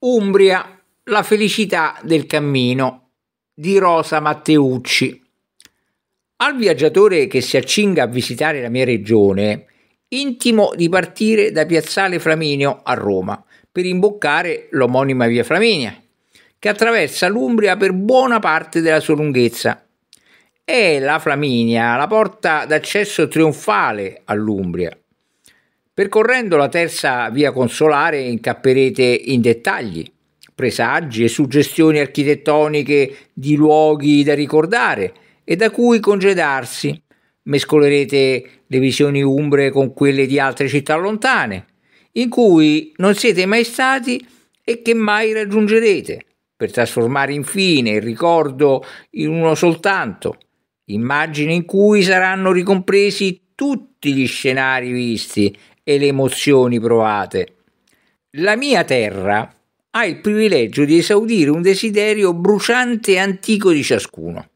Umbria, la felicità del cammino di Rosa Matteucci. Al viaggiatore che si accinga a visitare la mia regione, intimo di partire da Piazzale Flaminio a Roma per imboccare l'omonima via Flaminia, che attraversa l'Umbria per buona parte della sua lunghezza. È la Flaminia la porta d'accesso trionfale all'Umbria, Percorrendo la terza via consolare incapperete in dettagli, presagi e suggestioni architettoniche di luoghi da ricordare e da cui congedarsi. Mescolerete le visioni umbre con quelle di altre città lontane, in cui non siete mai stati e che mai raggiungerete, per trasformare infine il ricordo in uno soltanto, immagine in cui saranno ricompresi tutti gli scenari visti e le emozioni provate. La mia terra ha il privilegio di esaudire un desiderio bruciante e antico di ciascuno,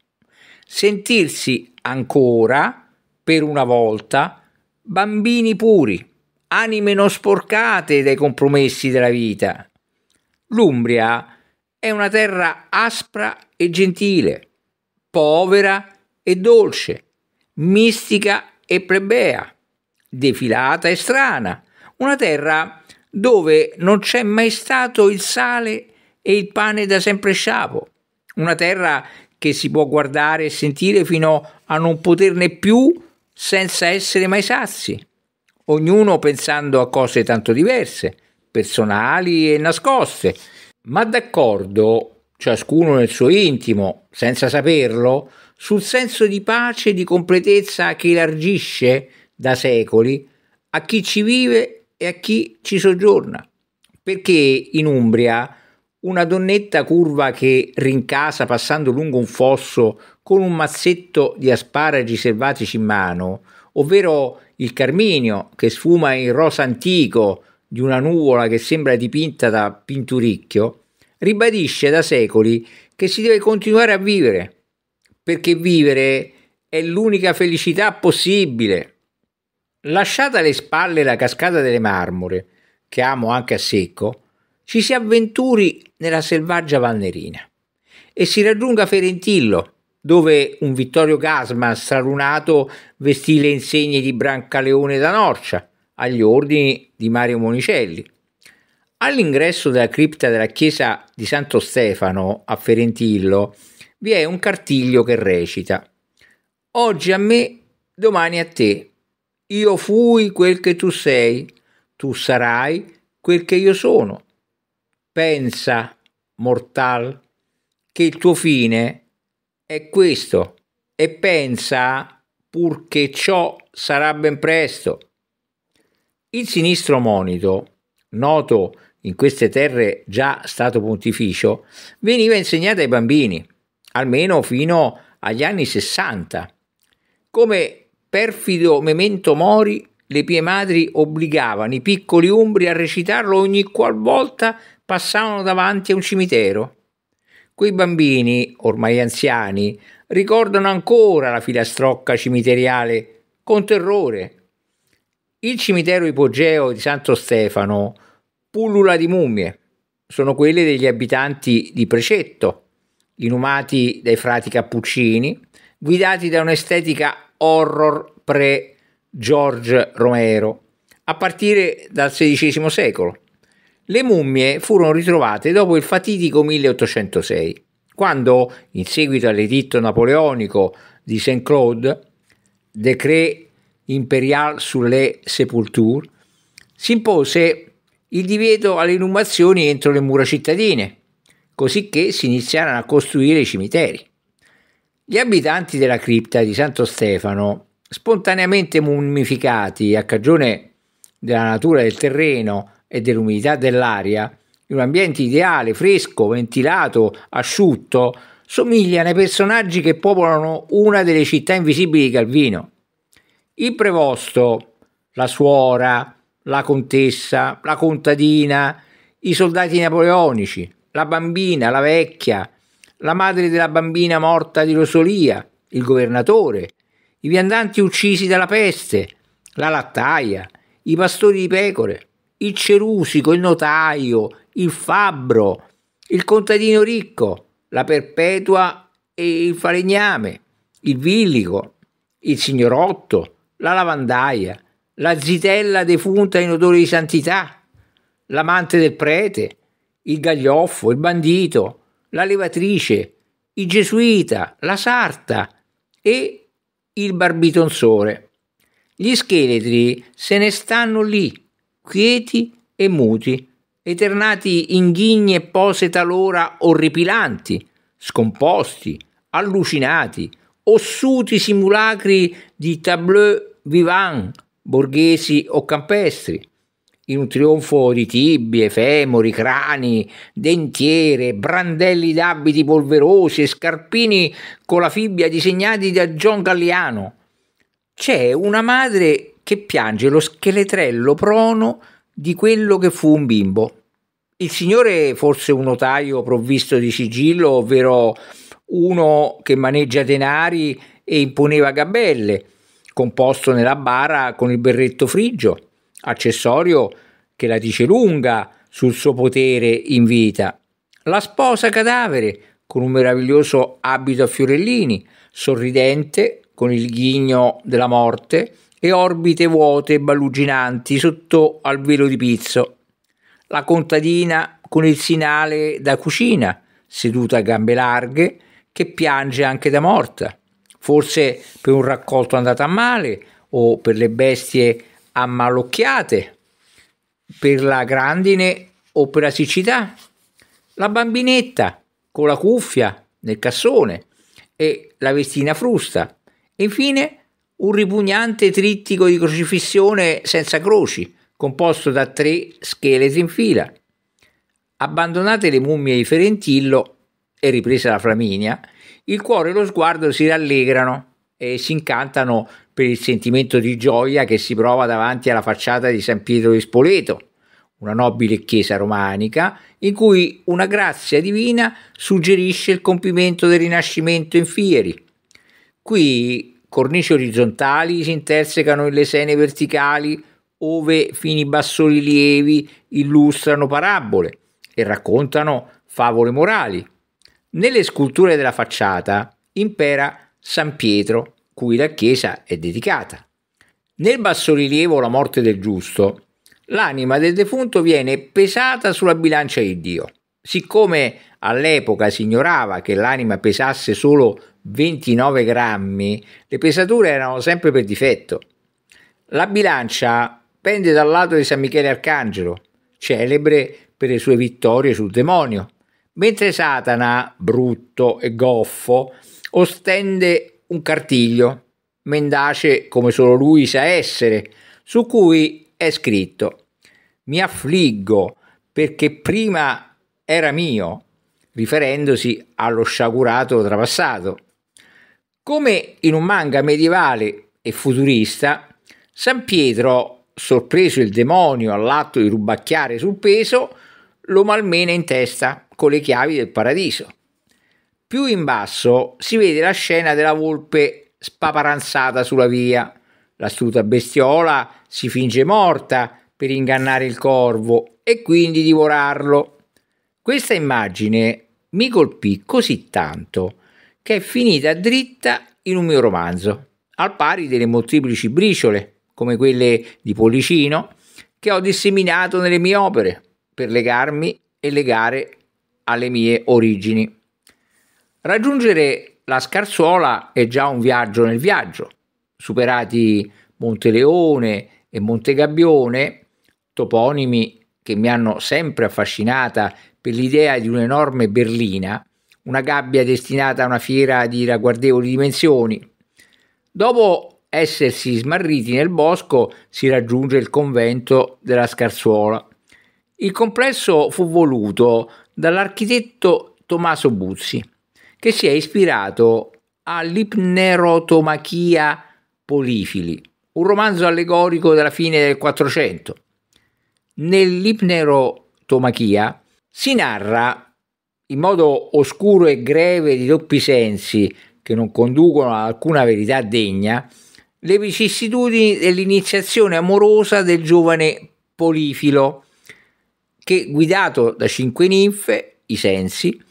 sentirsi ancora, per una volta, bambini puri, anime non sporcate dai compromessi della vita. L'Umbria è una terra aspra e gentile, povera e dolce, mistica e plebea, defilata e strana, una terra dove non c'è mai stato il sale e il pane da sempre sciapo, una terra che si può guardare e sentire fino a non poterne più senza essere mai sazi, ognuno pensando a cose tanto diverse, personali e nascoste, ma d'accordo, ciascuno nel suo intimo, senza saperlo, sul senso di pace e di completezza che elargisce da secoli a chi ci vive e a chi ci soggiorna. Perché in Umbria una donnetta curva che rincasa passando lungo un fosso con un mazzetto di asparagi selvatici in mano, ovvero il carminio che sfuma in rosa antico di una nuvola che sembra dipinta da pinturicchio, ribadisce da secoli che si deve continuare a vivere, perché vivere è l'unica felicità possibile. Lasciata alle spalle la cascata delle Marmore, che amo anche a secco, ci si avventuri nella selvaggia Valnerina e si raggiunga Ferentillo, dove un Vittorio Gasman stralunato vestì le insegne di Brancaleone da Norcia agli ordini di Mario Monicelli. All'ingresso della cripta della chiesa di Santo Stefano a Ferentillo vi è un cartiglio che recita Oggi a me, domani a te, io fui quel che tu sei, tu sarai quel che io sono. Pensa, mortal, che il tuo fine è questo e pensa purché ciò sarà ben presto. Il sinistro monito, noto in queste terre già stato pontificio, veniva insegnato ai bambini, almeno fino agli anni Sessanta, come perfido memento mori, le pie madri obbligavano i piccoli umbri a recitarlo ogni qualvolta passavano davanti a un cimitero. Quei bambini, ormai anziani, ricordano ancora la filastrocca cimiteriale con terrore. Il cimitero ipogeo di Santo Stefano pullula di mummie, sono quelle degli abitanti di Precetto, inumati dai frati cappuccini, guidati da un'estetica horror pre-George Romero, a partire dal XVI secolo. Le mummie furono ritrovate dopo il fatidico 1806, quando, in seguito all'editto napoleonico di Saint-Claude, Decret impérial sulle sepulture, si impose il divieto alle inumazioni entro le mura cittadine, cosicché si iniziarono a costruire i cimiteri. Gli abitanti della cripta di Santo Stefano, spontaneamente mummificati a cagione della natura del terreno e dell'umidità dell'aria, in un ambiente ideale, fresco, ventilato, asciutto, somigliano ai personaggi che popolano una delle città invisibili di Calvino. Il prevosto, la suora, la contessa, la contadina, i soldati napoleonici, la bambina, la vecchia, la madre della bambina morta di Rosolia, il governatore, i viandanti uccisi dalla peste, la lattaia, i pastori di pecore, il cerusico, il notaio, il fabbro, il contadino ricco, la perpetua e il falegname, il villico, il signorotto, la lavandaia, la zitella defunta in odore di santità, l'amante del prete, il gaglioffo, il bandito, la levatrice, il gesuita, la sarta e il barbitonzore. Gli scheletri se ne stanno lì, quieti e muti, eternati in ghigne e pose talora orripilanti, scomposti, allucinati, ossuti simulacri di tableaux vivants, borghesi o campestri in un trionfo di tibie, femori, crani, dentiere, brandelli d'abiti polverosi e scarpini con la fibbia disegnati da John Galliano. C'è una madre che piange lo scheletrello prono di quello che fu un bimbo. Il signore forse un notaio provvisto di sigillo, ovvero uno che maneggia denari e imponeva gabelle, composto nella bara con il berretto frigio accessorio che la dice lunga sul suo potere in vita. La sposa cadavere, con un meraviglioso abito a fiorellini, sorridente, con il ghigno della morte e orbite vuote e balluginanti sotto al velo di pizzo. La contadina con il sinale da cucina, seduta a gambe larghe, che piange anche da morta, forse per un raccolto andato a male o per le bestie ammalocchiate per la grandine o per la siccità, la bambinetta con la cuffia nel cassone e la vestina frusta, e infine un ripugnante trittico di crocifissione senza croci, composto da tre scheletri in fila. Abbandonate le mummie di Ferentillo e ripresa la Flaminia, il cuore e lo sguardo si rallegrano e si incantano per il sentimento di gioia che si prova davanti alla facciata di San Pietro di Spoleto, una nobile chiesa romanica in cui una grazia divina suggerisce il compimento del rinascimento in fieri. Qui cornici orizzontali si intersecano in lesene verticali ove fini bassorilievi illustrano parabole e raccontano favole morali. Nelle sculture della facciata impera San Pietro cui la chiesa è dedicata. Nel bassorilievo La morte del giusto, l'anima del defunto viene pesata sulla bilancia di Dio. Siccome all'epoca si ignorava che l'anima pesasse solo 29 grammi, le pesature erano sempre per difetto. La bilancia pende dal lato di San Michele Arcangelo, celebre per le sue vittorie sul demonio, mentre Satana, brutto e goffo, ostende un cartiglio, mendace come solo lui sa essere, su cui è scritto «Mi affliggo perché prima era mio», riferendosi allo sciagurato trapassato. Come in un manga medievale e futurista, San Pietro, sorpreso il demonio all'atto di rubacchiare sul peso, lo malmena in testa con le chiavi del paradiso. Più in basso si vede la scena della volpe spaparanzata sulla via. L'astuta bestiola si finge morta per ingannare il corvo e quindi divorarlo. Questa immagine mi colpì così tanto che è finita dritta in un mio romanzo, al pari delle molteplici briciole, come quelle di Pollicino, che ho disseminato nelle mie opere per legarmi e legare alle mie origini. Raggiungere la scarsuola è già un viaggio nel viaggio. Superati Monteleone e Montegabbione, toponimi che mi hanno sempre affascinata per l'idea di un'enorme berlina, una gabbia destinata a una fiera di ragguardevoli dimensioni. Dopo essersi smarriti nel bosco si raggiunge il convento della Scarzuola. Il complesso fu voluto dall'architetto Tommaso Buzzi che si è ispirato all'ipnerotomachia Polifili, un romanzo allegorico della fine del Quattrocento. Nell'ipnerotomachia si narra in modo oscuro e greve di doppi sensi che non conducono ad alcuna verità degna, le vicissitudini dell'iniziazione amorosa del giovane Polifilo, che guidato da cinque ninfe, i sensi,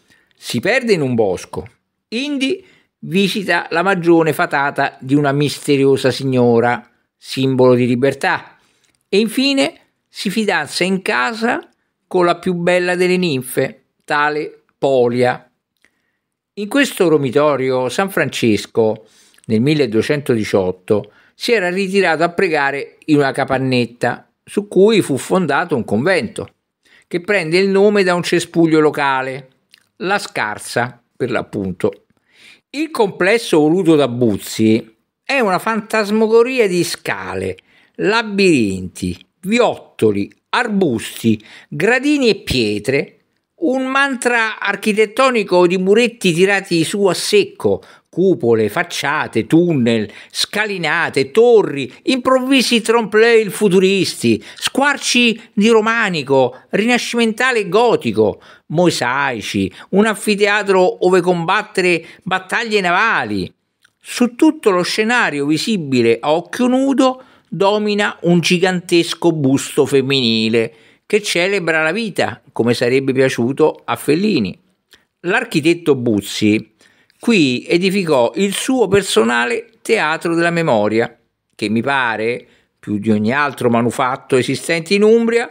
si perde in un bosco. Indy visita la magione fatata di una misteriosa signora, simbolo di libertà. E infine si fidanza in casa con la più bella delle ninfe, tale Polia. In questo romitorio San Francesco, nel 1218, si era ritirato a pregare in una capannetta su cui fu fondato un convento, che prende il nome da un cespuglio locale la scarsa, per l'appunto. Il complesso voluto da Buzzi è una fantasmagoria di scale, labirinti, viottoli, arbusti, gradini e pietre, un mantra architettonico di muretti tirati su a secco, cupole, facciate, tunnel, scalinate, torri, improvvisi trompe-l'œil futuristi, squarci di romanico, rinascimentale e gotico, mosaici, un anfiteatro ove combattere battaglie navali. Su tutto lo scenario visibile a occhio nudo domina un gigantesco busto femminile che celebra la vita, come sarebbe piaciuto a Fellini. L'architetto Buzzi Qui edificò il suo personale teatro della memoria, che mi pare, più di ogni altro manufatto esistente in Umbria,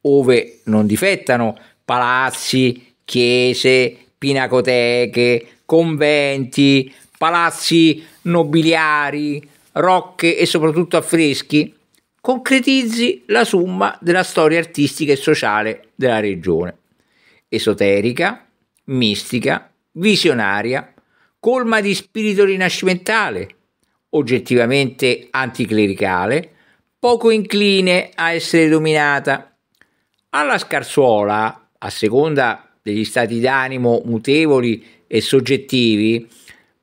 ove non difettano palazzi, chiese, pinacoteche, conventi, palazzi nobiliari, rocche e soprattutto affreschi, concretizzi la somma della storia artistica e sociale della regione, esoterica, mistica, visionaria colma di spirito rinascimentale, oggettivamente anticlericale, poco incline a essere dominata. Alla scarsuola, a seconda degli stati d'animo mutevoli e soggettivi,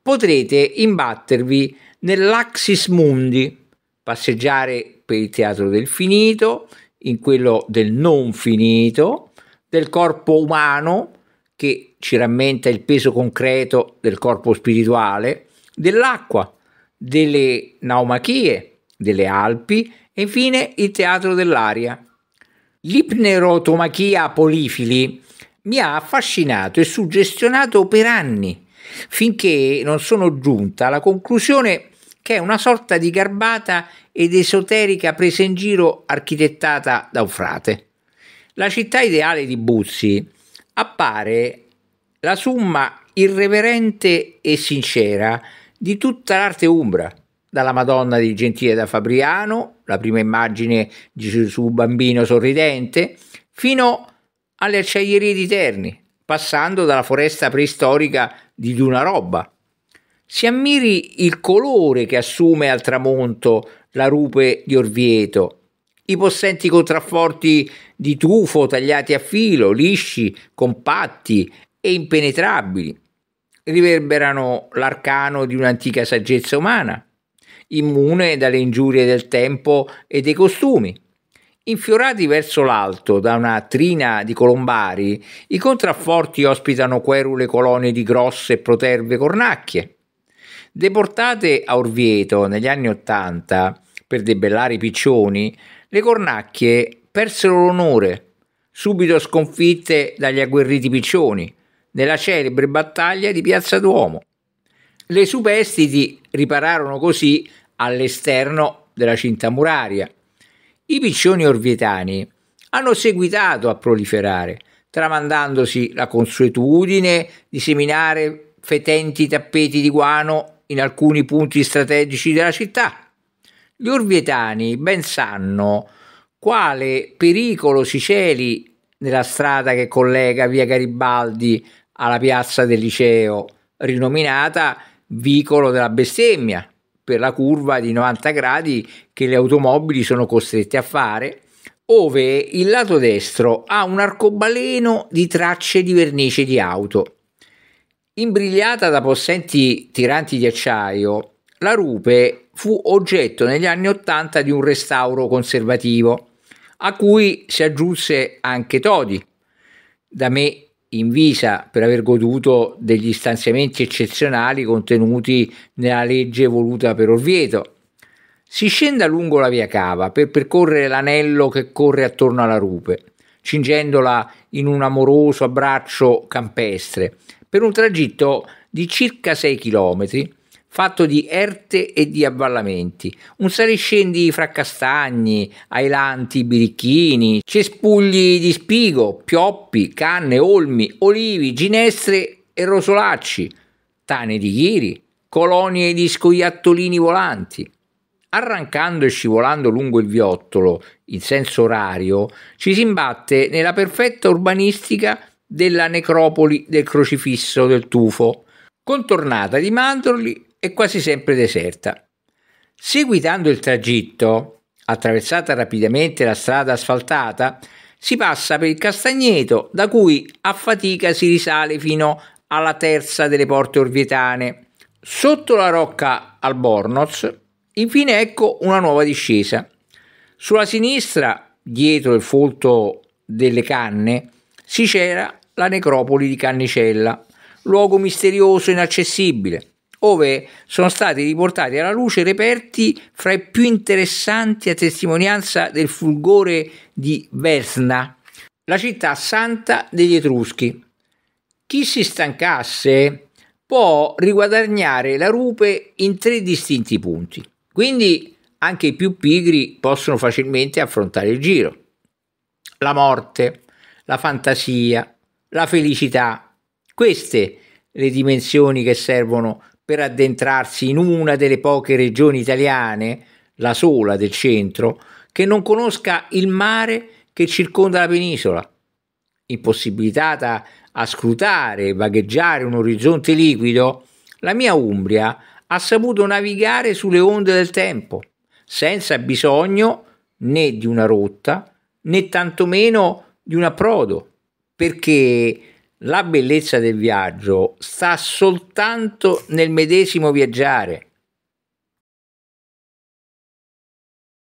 potrete imbattervi nell'axis mundi, passeggiare per il teatro del finito, in quello del non finito, del corpo umano, che ci rammenta il peso concreto del corpo spirituale, dell'acqua, delle naumachie, delle Alpi e infine il teatro dell'aria. L'ipnerotomachia polifili mi ha affascinato e suggestionato per anni, finché non sono giunta alla conclusione che è una sorta di garbata ed esoterica presa in giro architettata da un frate. La città ideale di Buzzi appare la somma irreverente e sincera di tutta l'arte umbra, dalla Madonna di Gentile da Fabriano, la prima immagine di Gesù bambino sorridente, fino alle acciaierie di Terni, passando dalla foresta preistorica di Dunarobba. Si ammiri il colore che assume al tramonto la rupe di Orvieto, i possenti contrafforti di tufo tagliati a filo, lisci, compatti e impenetrabili, riverberano l'arcano di un'antica saggezza umana, immune dalle ingiurie del tempo e dei costumi. Infiorati verso l'alto da una trina di colombari, i contrafforti ospitano querule colonie di grosse e proterve cornacchie. Deportate a Orvieto negli anni Ottanta per debellare i piccioni, le cornacchie persero l'onore, subito sconfitte dagli agguerriti piccioni, nella celebre battaglia di Piazza Duomo. Le superstiti ripararono così all'esterno della cinta muraria. I piccioni orvietani hanno seguitato a proliferare, tramandandosi la consuetudine di seminare fetenti tappeti di guano in alcuni punti strategici della città, gli urvietani ben sanno quale pericolo si celi nella strada che collega via Garibaldi alla piazza del liceo, rinominata Vicolo della Bestemmia, per la curva di 90 gradi che le automobili sono costrette a fare, ove il lato destro ha un arcobaleno di tracce di vernice di auto. Imbrigliata da possenti tiranti di acciaio, la rupe fu oggetto negli anni Ottanta di un restauro conservativo, a cui si aggiunse anche Todi, da me in visa per aver goduto degli stanziamenti eccezionali contenuti nella legge voluta per Orvieto. Si scenda lungo la via Cava per percorrere l'anello che corre attorno alla rupe, cingendola in un amoroso abbraccio campestre, per un tragitto di circa 6 chilometri fatto di erte e di avvallamenti, un saliscendi fra castagni, ailanti, birichini, cespugli di spigo, pioppi, canne, olmi, olivi, ginestre e rosolacci, tane di ghiri, colonie di scoiattolini volanti. Arrancando e scivolando lungo il viottolo, in senso orario, ci si imbatte nella perfetta urbanistica della necropoli del crocifisso del tufo, contornata di mandorli e quasi sempre deserta. Seguitando il tragitto, attraversata rapidamente la strada asfaltata, si passa per il castagneto da cui a fatica si risale fino alla terza delle porte orvietane. Sotto la rocca Albornoz, infine ecco una nuova discesa. Sulla sinistra, dietro il folto delle canne, si c'era la necropoli di Cannicella, luogo misterioso e inaccessibile, ove sono stati riportati alla luce reperti fra i più interessanti a testimonianza del fulgore di Vesna, la città santa degli Etruschi. Chi si stancasse può riguadagnare la rupe in tre distinti punti, quindi anche i più pigri possono facilmente affrontare il giro. La morte, la fantasia, la felicità, queste le dimensioni che servono per addentrarsi in una delle poche regioni italiane, la sola del centro, che non conosca il mare che circonda la penisola, impossibilitata a scrutare e vagheggiare un orizzonte liquido, la mia Umbria ha saputo navigare sulle onde del tempo, senza bisogno né di una rotta né tantomeno di un approdo, perché la bellezza del viaggio sta soltanto nel medesimo viaggiare.